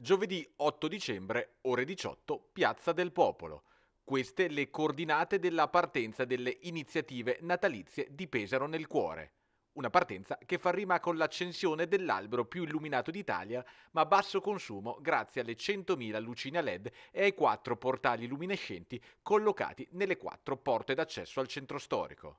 Giovedì 8 dicembre, ore 18, Piazza del Popolo. Queste le coordinate della partenza delle iniziative natalizie di Pesaro nel cuore. Una partenza che fa rima con l'accensione dell'albero più illuminato d'Italia, ma a basso consumo grazie alle 100.000 lucine LED e ai quattro portali luminescenti collocati nelle quattro porte d'accesso al centro storico.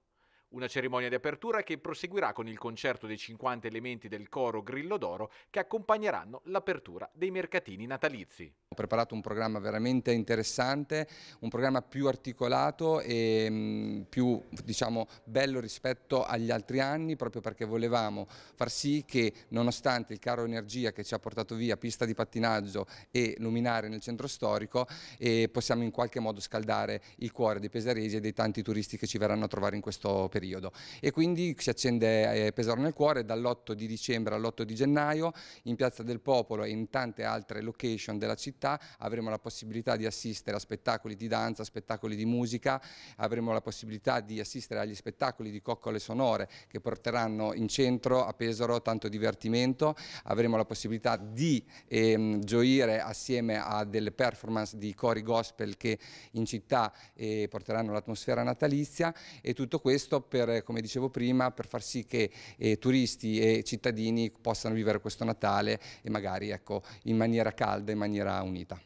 Una cerimonia di apertura che proseguirà con il concerto dei 50 elementi del coro Grillo d'Oro che accompagneranno l'apertura dei mercatini natalizi. Ho preparato un programma veramente interessante, un programma più articolato e mm, più diciamo, bello rispetto agli altri anni proprio perché volevamo far sì che nonostante il caro energia che ci ha portato via pista di pattinaggio e luminare nel centro storico eh, possiamo in qualche modo scaldare il cuore dei pesaresi e dei tanti turisti che ci verranno a trovare in questo periodo e quindi si accende eh, Pesaro nel cuore dall'8 di dicembre all'8 di gennaio in Piazza del Popolo e in tante altre location della città città, avremo la possibilità di assistere a spettacoli di danza, spettacoli di musica, avremo la possibilità di assistere agli spettacoli di coccole sonore che porteranno in centro a Pesaro tanto divertimento, avremo la possibilità di ehm, gioire assieme a delle performance di cori gospel che in città eh, porteranno l'atmosfera natalizia e tutto questo per, eh, come dicevo prima, per far sì che eh, turisti e cittadini possano vivere questo Natale e magari ecco, in maniera calda, in maniera unita.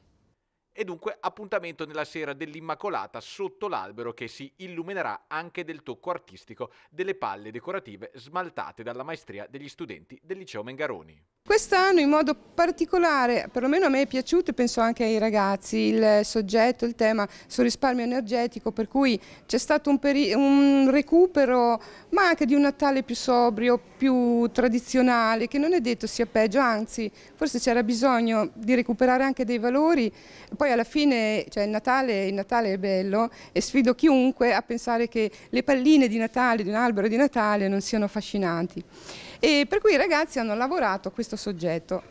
E dunque appuntamento nella sera dell'Immacolata sotto l'albero che si illuminerà anche del tocco artistico delle palle decorative smaltate dalla maestria degli studenti del liceo Mengaroni. Quest'anno in modo particolare, perlomeno a me è piaciuto e penso anche ai ragazzi, il soggetto, il tema sul risparmio energetico, per cui c'è stato un, un, recupero, ma anche di un Natale più sobrio, più tradizionale, che non è detto sia peggio, anzi forse c'era bisogno di recuperare anche dei valori. Poi alla fine cioè il, Natale, il Natale è bello e sfido chiunque a pensare che le palline di Natale, di un albero di Natale non siano affascinanti. E per cui i ragazzi hanno lavorato a questo soggetto.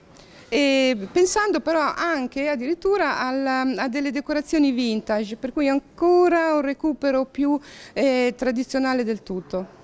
E pensando però anche addirittura al, a delle decorazioni vintage, per cui ancora un recupero più eh, tradizionale del tutto.